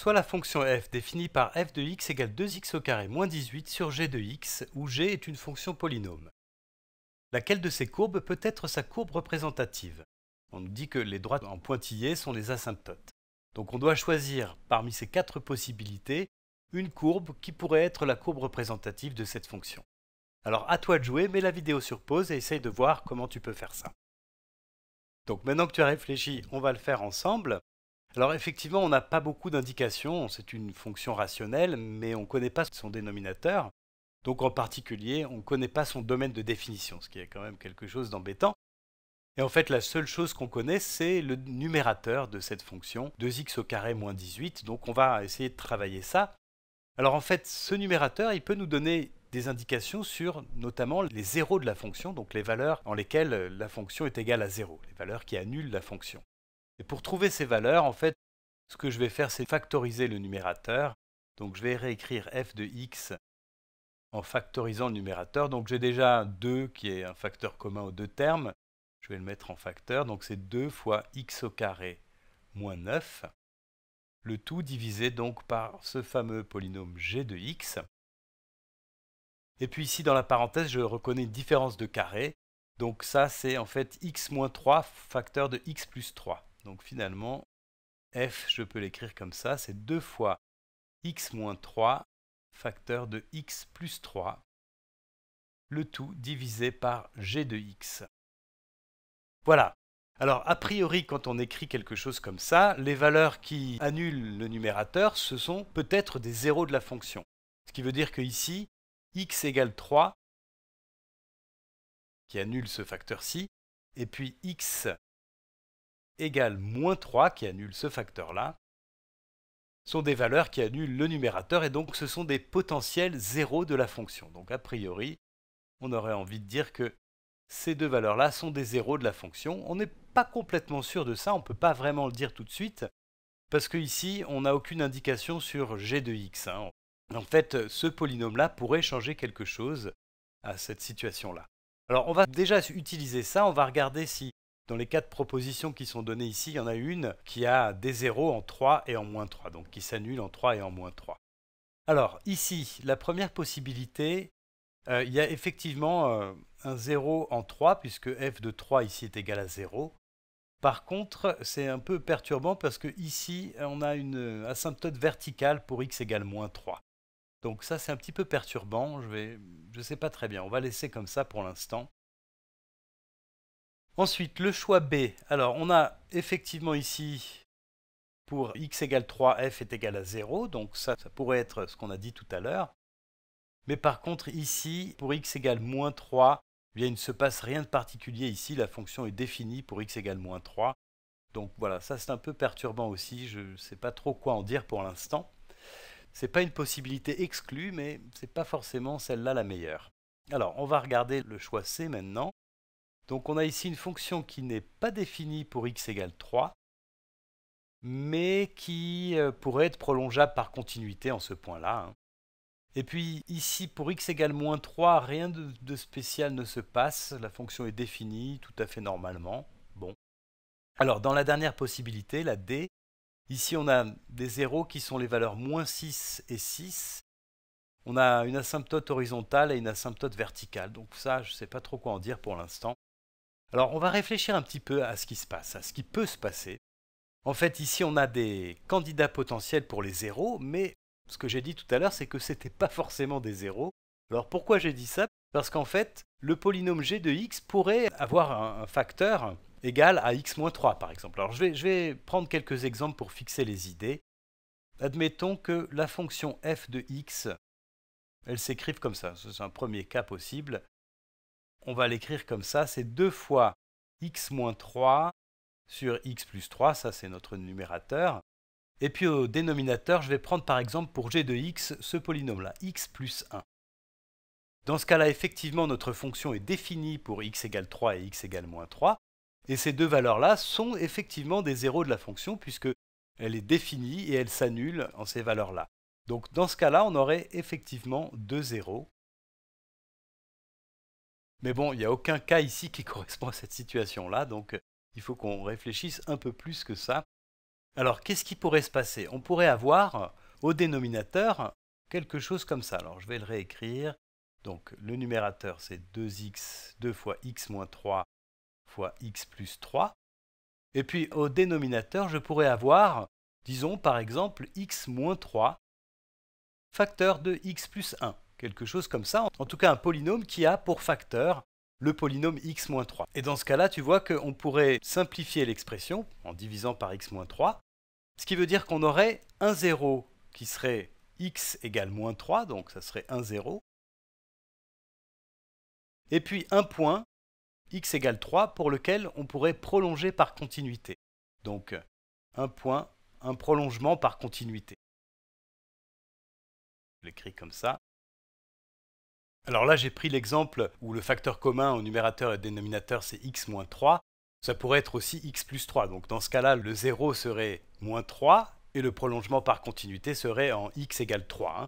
soit la fonction f définie par f de x égale 2x au carré moins 18 sur g de x, où g est une fonction polynôme. Laquelle de ces courbes peut être sa courbe représentative On nous dit que les droites en pointillés sont les asymptotes. Donc on doit choisir parmi ces quatre possibilités une courbe qui pourrait être la courbe représentative de cette fonction. Alors à toi de jouer, mets la vidéo sur pause et essaye de voir comment tu peux faire ça. Donc maintenant que tu as réfléchi, on va le faire ensemble. Alors effectivement, on n'a pas beaucoup d'indications, c'est une fonction rationnelle, mais on ne connaît pas son dénominateur. Donc en particulier, on ne connaît pas son domaine de définition, ce qui est quand même quelque chose d'embêtant. Et en fait, la seule chose qu'on connaît, c'est le numérateur de cette fonction, 2x au carré moins 18. Donc on va essayer de travailler ça. Alors en fait, ce numérateur, il peut nous donner des indications sur notamment les zéros de la fonction, donc les valeurs en lesquelles la fonction est égale à 0, les valeurs qui annulent la fonction. Et pour trouver ces valeurs, en fait, ce que je vais faire, c'est factoriser le numérateur. Donc je vais réécrire f de x en factorisant le numérateur. Donc j'ai déjà 2 qui est un facteur commun aux deux termes. Je vais le mettre en facteur. Donc c'est 2 fois x au carré moins 9. Le tout divisé donc par ce fameux polynôme g de x. Et puis ici dans la parenthèse, je reconnais une différence de carré. Donc ça c'est en fait x moins 3 facteur de x plus 3. Donc finalement, f, je peux l'écrire comme ça, c'est 2 fois x moins 3 facteur de x plus 3, le tout divisé par g de x. Voilà. Alors, a priori, quand on écrit quelque chose comme ça, les valeurs qui annulent le numérateur, ce sont peut-être des zéros de la fonction. Ce qui veut dire que ici, x égale 3, qui annule ce facteur-ci, et puis x égale moins 3 qui annule ce facteur-là, sont des valeurs qui annulent le numérateur et donc ce sont des potentiels zéros de la fonction. Donc a priori, on aurait envie de dire que ces deux valeurs-là sont des zéros de la fonction. On n'est pas complètement sûr de ça, on ne peut pas vraiment le dire tout de suite, parce qu'ici, on n'a aucune indication sur g de x. Hein. En fait, ce polynôme-là pourrait changer quelque chose à cette situation-là. Alors on va déjà utiliser ça, on va regarder si dans les quatre propositions qui sont données ici, il y en a une qui a des zéros en 3 et en moins 3, donc qui s'annule en 3 et en moins 3. Alors ici, la première possibilité, euh, il y a effectivement euh, un 0 en 3, puisque f de 3 ici est égal à 0. Par contre, c'est un peu perturbant parce que on a une asymptote verticale pour x égale moins 3. Donc ça, c'est un petit peu perturbant, je ne sais pas très bien. On va laisser comme ça pour l'instant. Ensuite, le choix B. Alors, on a effectivement ici pour x égale 3, f est égal à 0, donc ça, pourrait être ce qu'on a dit tout à l'heure. Mais par contre, ici, pour x égale moins 3, eh bien, il ne se passe rien de particulier ici, la fonction est définie pour x égale moins 3. Donc voilà, ça c'est un peu perturbant aussi, je ne sais pas trop quoi en dire pour l'instant. Ce n'est pas une possibilité exclue, mais ce n'est pas forcément celle-là la meilleure. Alors, on va regarder le choix C maintenant. Donc on a ici une fonction qui n'est pas définie pour x égale 3, mais qui euh, pourrait être prolongeable par continuité en ce point-là. Hein. Et puis ici, pour x égale moins 3, rien de, spécial ne se passe, la fonction est définie tout à fait normalement. Bon. Alors dans la dernière possibilité, la d, ici on a des zéros qui sont les valeurs moins 6 et 6. On a une asymptote horizontale et une asymptote verticale, donc ça je ne sais pas trop quoi en dire pour l'instant. Alors on va réfléchir un petit peu à ce qui se passe, à ce qui peut se passer. En fait, ici on a des candidats potentiels pour les zéros, mais ce que j'ai dit tout à l'heure, c'est que ce n'était pas forcément des zéros. Alors pourquoi j'ai dit ça Parce qu'en fait, le polynôme g de x pourrait avoir un facteur égal à x-3 par exemple. Alors je vais, prendre quelques exemples pour fixer les idées. Admettons que la fonction f de x, elle s'écrive comme ça, c'est un premier cas possible on va l'écrire comme ça, c'est 2 fois x moins 3 sur x plus 3, ça c'est notre numérateur. Et puis au dénominateur, je vais prendre par exemple pour g de x ce polynôme-là, x plus 1. Dans ce cas-là, effectivement, notre fonction est définie pour x égale 3 et x égale moins 3, et ces deux valeurs-là sont effectivement des zéros de la fonction, puisque elle est définie et elle s'annule en ces valeurs-là. Donc dans ce cas-là, on aurait effectivement deux zéros, mais bon, il n'y a aucun cas ici qui correspond à cette situation-là, donc euh, il faut qu'on réfléchisse un peu plus que ça. Alors, qu'est-ce qui pourrait se passer On pourrait avoir euh, au dénominateur quelque chose comme ça. Alors, je vais le réécrire. Donc, le numérateur, c'est 2x, 2 fois x moins 3 fois x plus 3. Et puis, au dénominateur, je pourrais avoir, disons par exemple, x moins 3, facteur de x plus 1 quelque chose comme ça. En tout cas, un polynôme qui a pour facteur le polynôme x-3. Et dans ce cas-là, tu vois qu'on pourrait simplifier l'expression en divisant par x-3, ce qui veut dire qu'on aurait un 0 qui serait x égale moins 3, donc ça serait un 0, et puis un point, x égale 3, pour lequel on pourrait prolonger par continuité. Donc un point, un prolongement par continuité. Je l'écris comme ça. Alors là, j'ai pris l'exemple où le facteur commun au numérateur et dénominateur, c'est x-3. Ça pourrait être aussi x plus 3. Donc dans ce cas-là, le 0 serait moins 3 et le prolongement par continuité serait en x égale 3. Hein.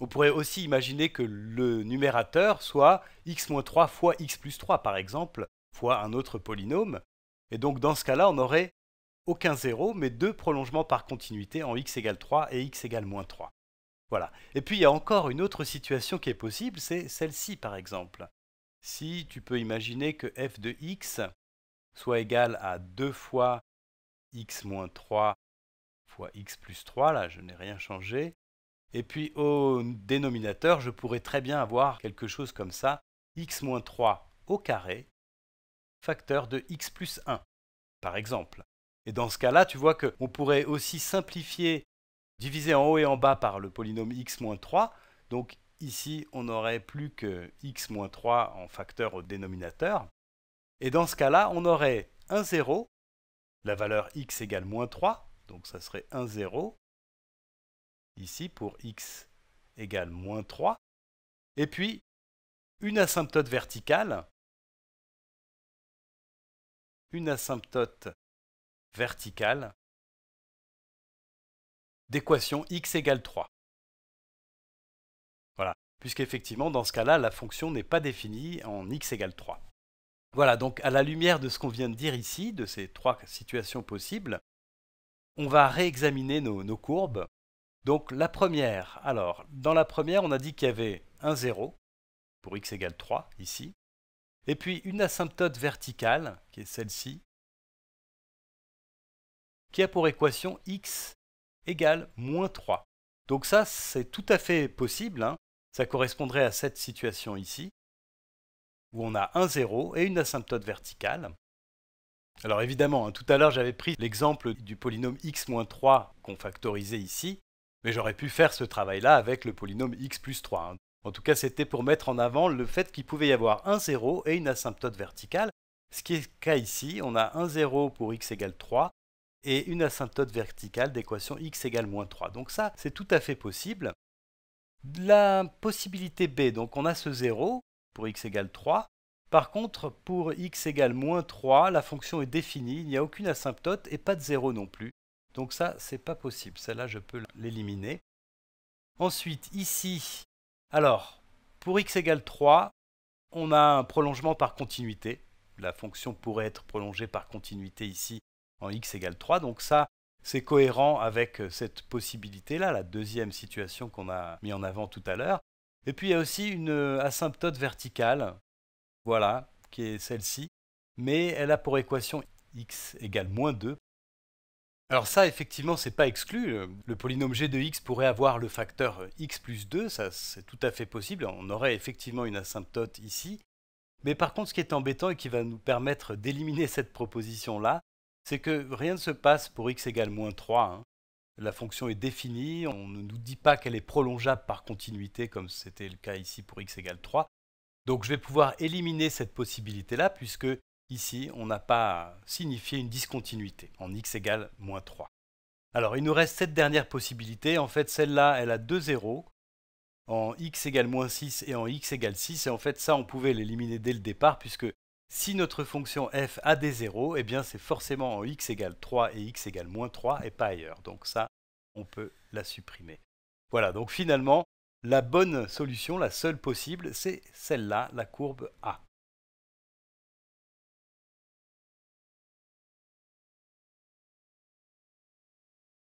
On pourrait aussi imaginer que le numérateur soit x-3 fois x plus 3, par exemple, fois un autre polynôme. Et donc dans ce cas-là, on n'aurait aucun 0, mais deux prolongements par continuité en x égale 3 et x égale moins 3. Voilà. Et puis il y a encore une autre situation qui est possible, c'est celle-ci par exemple. Si tu peux imaginer que f de x soit égal à 2 fois x moins 3 fois x plus 3, là je n'ai rien changé, et puis au dénominateur, je pourrais très bien avoir quelque chose comme ça, x moins 3 au carré, facteur de x plus 1, par exemple. Et dans ce cas-là, tu vois qu'on pourrait aussi simplifier divisé en haut et en bas par le polynôme x-3. Donc ici, on n'aurait plus que x-3 en facteur au dénominateur. Et dans ce cas-là, on aurait un 0, la valeur x égale moins 3, donc ça serait un 0, ici pour x égale moins 3, et puis une asymptote verticale, une asymptote verticale d'équation x égale 3. Voilà, puisqu'effectivement, dans ce cas-là, la fonction n'est pas définie en x égale 3. Voilà, donc à la lumière de ce qu'on vient de dire ici, de ces trois situations possibles, on va réexaminer nos, courbes. Donc la première, alors, dans la première, on a dit qu'il y avait un 0 pour x égale 3, ici, et puis une asymptote verticale, qui est celle-ci, qui a pour équation x égale moins 3. Donc ça, c'est tout à fait possible. Hein. Ça correspondrait à cette situation ici, où on a un 0 et une asymptote verticale. Alors évidemment, hein, tout à l'heure, j'avais pris l'exemple du polynôme x-3 moins qu'on factorisait ici, mais j'aurais pu faire ce travail-là avec le polynôme x plus 3. Hein. En tout cas, c'était pour mettre en avant le fait qu'il pouvait y avoir un 0 et une asymptote verticale, ce qui est le cas ici, on a un 0 pour x égale 3 et une asymptote verticale d'équation x égale moins 3. Donc ça, c'est tout à fait possible. La possibilité B, donc on a ce 0 pour x égale 3. Par contre, pour x égale moins 3, la fonction est définie, il n'y a aucune asymptote et pas de 0 non plus. Donc ça, ce n'est pas possible. Celle-là, je peux l'éliminer. Ensuite, ici, alors, pour x égale 3, on a un prolongement par continuité. La fonction pourrait être prolongée par continuité ici en x égale 3. Donc ça, c'est cohérent avec euh, cette possibilité-là, la deuxième situation qu'on a mis en avant tout à l'heure. Et puis il y a aussi une euh, asymptote verticale, voilà, qui est celle-ci, mais elle a pour équation x égale moins 2. Alors ça, effectivement, c'est pas exclu. Le polynôme g de x pourrait avoir le facteur euh, x plus 2, ça c'est tout à fait possible. On aurait effectivement une asymptote ici. Mais par contre, ce qui est embêtant et qui va nous permettre d'éliminer cette proposition-là, c'est que rien ne se passe pour x égale moins 3. Hein. La fonction est définie, on ne nous dit pas qu'elle est prolongeable par continuité comme c'était le cas ici pour x égale 3. Donc je vais pouvoir éliminer cette possibilité-là puisque ici on n'a pas signifié une discontinuité en x égale moins 3. Alors il nous reste cette dernière possibilité, en fait celle-là elle a deux zéros en x égale moins 6 et en x égale 6 et en fait ça on pouvait l'éliminer dès le départ puisque si notre fonction f a des zéros, eh bien c'est forcément en x égale 3 et x égale moins 3 et pas ailleurs. Donc ça, on peut la supprimer. Voilà, donc finalement, la bonne solution, la seule possible, c'est celle-là, la courbe A.